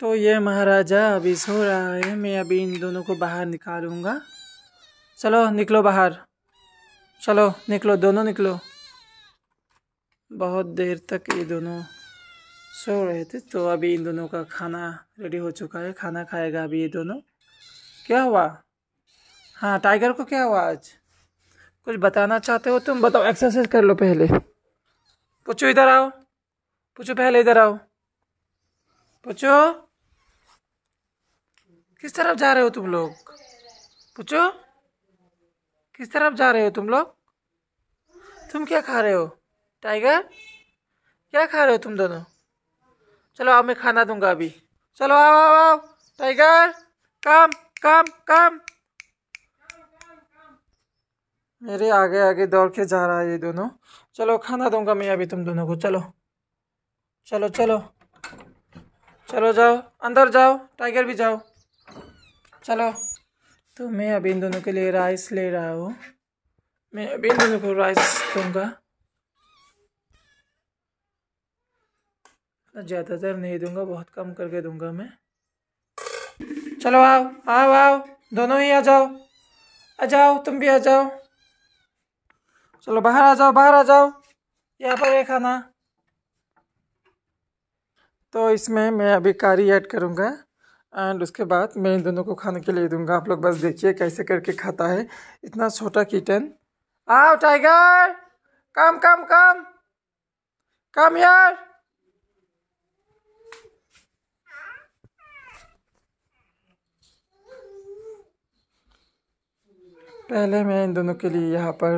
तो ये महाराजा अभी सो रहा है मैं अभी इन दोनों को बाहर निकालूंगा चलो निकलो बाहर चलो निकलो दोनों निकलो बहुत देर तक ये दोनों सो रहे थे तो अभी इन दोनों का खाना रेडी हो चुका है खाना खाएगा अभी ये दोनों क्या हुआ हाँ टाइगर को क्या हुआ आज कुछ बताना चाहते हो तुम बताओ एक्सरसाइज कर लो पहले पूछो इधर आओ पूछो पहले इधर आओ पूछो किस तरफ जा रहे हो तुम लोग पूछो किस तरफ जा रहे हो तुम लोग तुम क्या खा रहे हो टाइगर क्या खा रहे हो तुम दोनों चलो अब मैं खाना दूंगा अभी चलो आओ आओ आओ टाइगर काम काम काम मेरे आगे आगे दौड़ के जा रहा है ये दोनों चलो खाना दूंगा मैं अभी तुम दोनों को चलो चलो चलो चलो जाओ अंदर जाओ टाइगर भी जाओ चलो तो मैं अभी इन दोनों के लिए राइस ले रहा हूँ मैं अभी इन दोनों को राइस दूँगा ज़्यादातर नहीं दूंगा बहुत कम करके दूंगा मैं चलो आओ आओ आओ दोनों ही आ जाओ आ जाओ तुम भी आ जाओ चलो बाहर आ जाओ बाहर आ जाओ यहाँ पर ये खाना तो इसमें मैं अभी कारी ऐड करूँगा एंड उसके बाद मैं इन दोनों को खाने के लिए दूंगा आप लोग बस देखिए कैसे करके खाता है इतना छोटा किटन आओ टाइगर कम कम कम कम यार पहले मैं इन दोनों के लिए यहाँ पर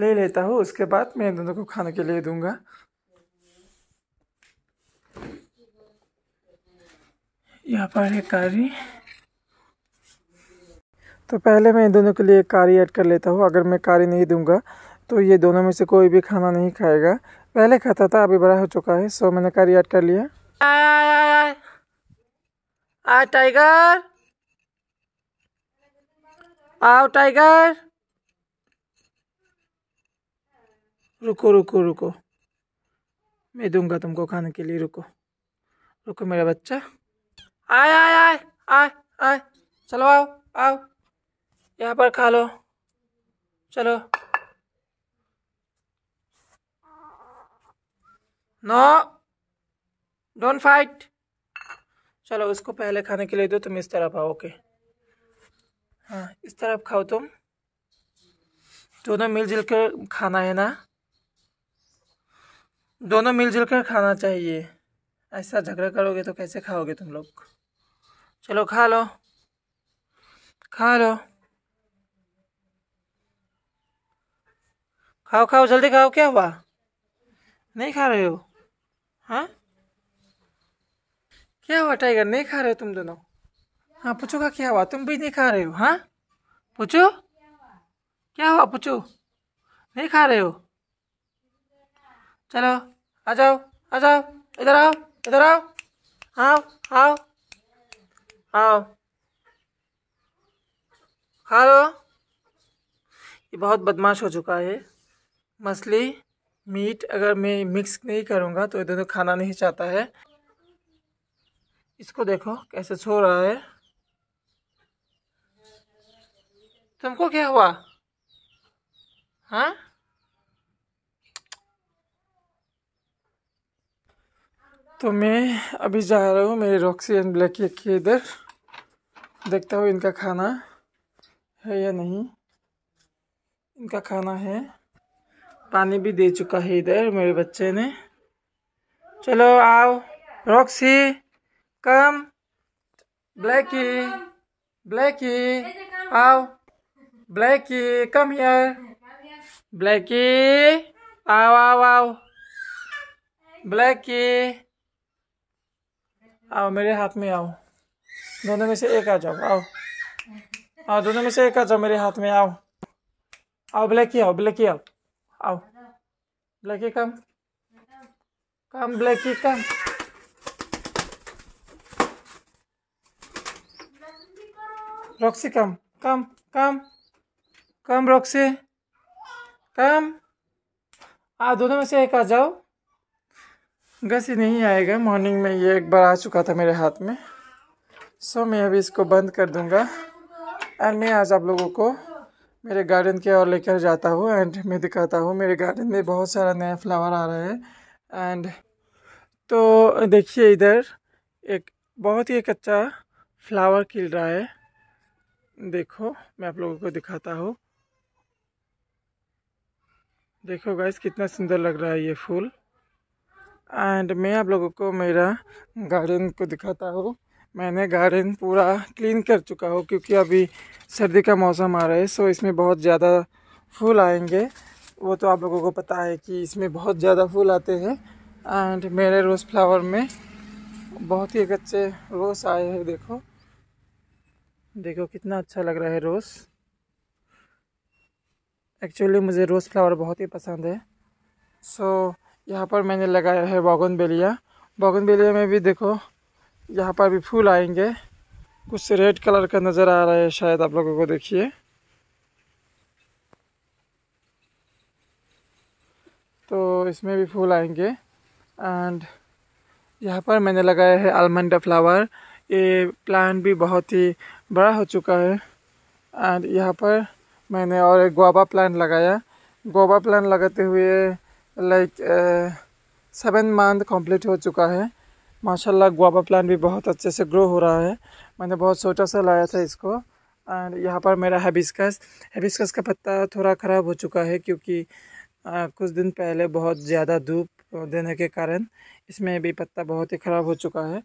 ले लेता हूँ उसके बाद मैं इन दोनों को खाने के लिए दूंगा यहाँ पर है कारी तो पहले मैं इन दोनों के लिए कारी ऐड कर लेता हूँ अगर मैं कारी नहीं दूंगा तो ये दोनों में से कोई भी खाना नहीं खाएगा पहले खाता था अभी बड़ा हो चुका है सो मैंने कारी ऐड कर लिया आ टाइगर आओ टाइगर रुको रुको रुको मैं दूंगा तुमको खाने के लिए रुको रुको मेरा बच्चा आए आए आए आए आए चलो आओ आओ यहाँ पर खा लो चलो नो डोंट फाइट चलो उसको पहले खाने के लिए दो तुम इस तरफ आओ ओके हाँ इस तरफ खाओ तुम दोनों मिलजुल कर खाना है ना दोनों मिलजुल कर खाना चाहिए ऐसा झगड़ा करोगे तो कैसे खाओगे तुम लोग चलो खा लो खा लो खाओ खाओ जल्दी खाओ क्या हुआ नहीं खा रहे हो हाँ क्या हुआ टाइगर नहीं खा रहे हो तुम दोनों हाँ पूछो का क्या हुआ तुम भी नहीं खा रहे हो हाँ पूछो क्या हुआ पूछो नहीं खा रहे हो चलो आ जाओ आ जाओ इधर आओ इधर आओ आओ आओ आओ खा लो ये बहुत बदमाश हो चुका है मछली मीट अगर मैं मिक्स नहीं करूँगा तो इधर तो खाना नहीं चाहता है इसको देखो कैसे छो रहा है तुमको क्या हुआ हाँ तो मैं अभी जा रहा हूँ मेरे रॉक्सी एंड ब्लैक की इधर देखता हूँ इनका खाना है या नहीं इनका खाना है पानी भी दे चुका है इधर मेरे बच्चे ने चलो आओ रॉक्सी कम ब्लैकी ब्लैकी आओ ब्लैकी कम हियर ब्लैकी आओ आओ आओ ब्लैकी आओ मेरे हाथ में आओ दोनों में से एक आ जाओ आओ आओ दोनों में से एक आ जाओ मेरे हाथ में आओ आओ ब्लैक ही आओ ब्लैक ही आओ आओ Blackie come come Blackie come Roxy come come come come Roxy come आ दोनों में से एक आ जाओ गसी नहीं आएगा मॉर्निंग में ये एक बार आ चुका था मेरे हाथ में सो मैं अभी इसको बंद कर दूंगा एंड मैं आज आप लोगों को मेरे गार्डन के और लेकर जाता हूँ एंड मैं दिखाता हूँ मेरे गार्डन में बहुत सारा नया फ्लावर आ रहा है एंड तो देखिए इधर एक बहुत ही एक अच्छा फ्लावर खिल रहा है देखो मैं आप लोगों को दिखाता हूँ देखो गाइस कितना सुंदर लग रहा है ये फूल एंड मैं आप लोगों को मेरा गार्डन को दिखाता हूँ मैंने गार्डन पूरा क्लीन कर चुका हूँ क्योंकि अभी सर्दी का मौसम आ रहा है सो इसमें बहुत ज़्यादा फूल आएंगे वो तो आप लोगों को पता है कि इसमें बहुत ज़्यादा फूल आते हैं एंड मेरे रोज़ फ्लावर में बहुत ही एक अच्छे रोज़ आए हैं देखो देखो कितना अच्छा लग रहा है रोज़ एक्चुअली मुझे रोज़ फ्लावर बहुत ही पसंद है सो so, यहाँ पर मैंने लगाया है बागन बेलिया बॉगन बेलिया में भी देखो यहाँ पर भी फूल आएंगे कुछ रेड कलर का नज़र आ रहा है शायद आप लोगों को देखिए तो इसमें भी फूल आएंगे एंड यहाँ पर मैंने लगाया है आलमंड फ्लावर ये प्लांट भी बहुत ही बड़ा हो चुका है एंड यहाँ पर मैंने और एक गोबा प्लांट लगाया गोबा प्लांट लगाते हुए लाइक सेवन मंथ कंप्लीट हो चुका है माशाल्लाह गुआबा प्लान भी बहुत अच्छे से ग्रो हो रहा है मैंने बहुत छोटा सा लाया था इसको एंड यहाँ पर मेरा हैबिस्कस हैबिस्कस का पत्ता थोड़ा ख़राब हो चुका है क्योंकि आ, कुछ दिन पहले बहुत ज़्यादा धूप देने के कारण इसमें भी पत्ता बहुत ही ख़राब हो चुका है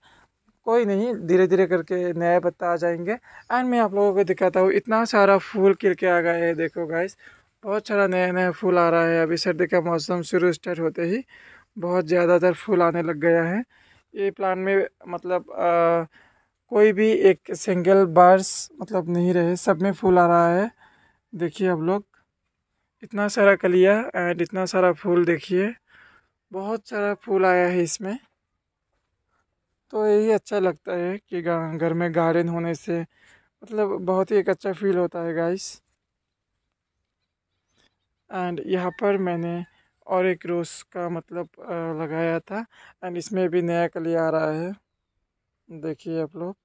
कोई नहीं धीरे धीरे करके नया पत्ता आ जाएंगे एंड मैं आप लोगों को दिखाता हूँ इतना सारा फूल खिल के आ गए है देखो गाइस बहुत सारा नया नया फूल आ रहा है अभी सर्दी का मौसम शुरू स्टार्ट होते ही बहुत ज़्यादातर फूल आने लग गया है ये प्लान में मतलब आ, कोई भी एक सिंगल बार्स मतलब नहीं रहे सब में फूल आ रहा है देखिए आप लोग इतना सारा कलिया एंड इतना सारा फूल देखिए बहुत सारा फूल आया है इसमें तो यही अच्छा लगता है कि घर में गार्डन होने से मतलब बहुत ही एक अच्छा फील होता है गाइस एंड यहाँ पर मैंने और एक रोज़ का मतलब लगाया था एंड इसमें भी नया कली आ रहा है देखिए आप लोग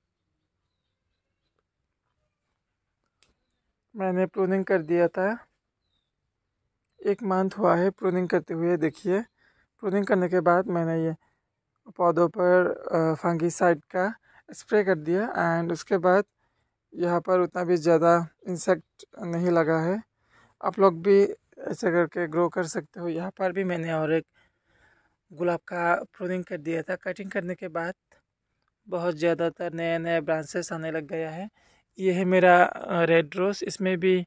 मैंने प्रूनिंग कर दिया था एक मंथ हुआ है प्रूनिंग करते हुए देखिए प्रूनिंग करने के बाद मैंने ये पौधों पर फंगी साइड का स्प्रे कर दिया एंड उसके बाद यहाँ पर उतना भी ज़्यादा इंसेक्ट नहीं लगा है आप लोग भी ऐसे करके ग्रो कर सकते हो यहाँ पर भी मैंने और एक गुलाब का प्रूनिंग कर दिया था कटिंग करने के बाद बहुत ज़्यादातर नए नए ब्रांचेस आने लग गया है ये है मेरा रेड रोज़ इसमें भी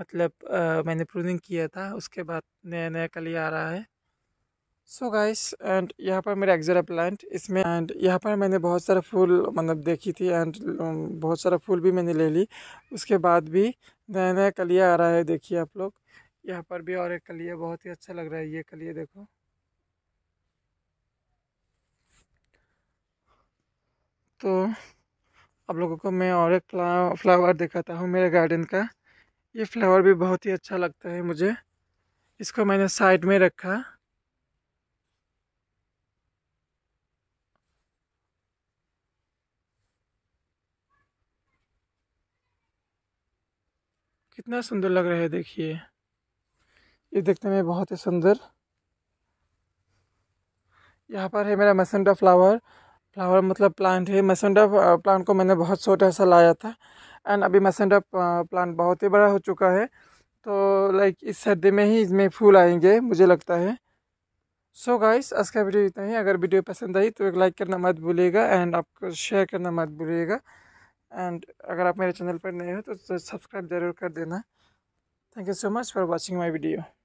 मतलब आ, मैंने प्रूनिंग किया था उसके बाद नया नया कली आ रहा है सो गाइस एंड यहाँ पर मेरा एक्जरा प्लांट इसमें एंड यहाँ पर मैंने बहुत सारा फूल मतलब देखी थी एंड बहुत सारा फूल भी मैंने ले ली उसके बाद भी नया नया कलिया आ रहा है देखिए आप लोग यहाँ पर भी और एक कलिया बहुत ही अच्छा लग रहा है ये कलिया देखो तो आप लोगों को मैं और एक फ्लावर दिखाता हूँ मेरे गार्डन का ये फ्लावर भी बहुत ही अच्छा लगता है मुझे इसको मैंने साइड में रखा कितना सुंदर लग रहा है देखिए ये देखने में बहुत ही सुंदर यहाँ पर है मेरा मसंडा फ्लावर फ्लावर मतलब प्लांट है मसंडा प्लांट को मैंने बहुत छोटा सा लाया था एंड अभी मसंडा प्लांट बहुत ही बड़ा हो चुका है तो लाइक इस सर्दी में ही इसमें फूल आएंगे मुझे लगता है सो so गाइस आज का वीडियो इतना ही अगर वीडियो पसंद आई तो एक लाइक करना मत भूलिएगा एंड आपको शेयर करना मत भूलिएगा एंड अगर आप मेरे चैनल पर नए हो तो सब्सक्राइब ज़रूर कर देना thank you so much for watching my video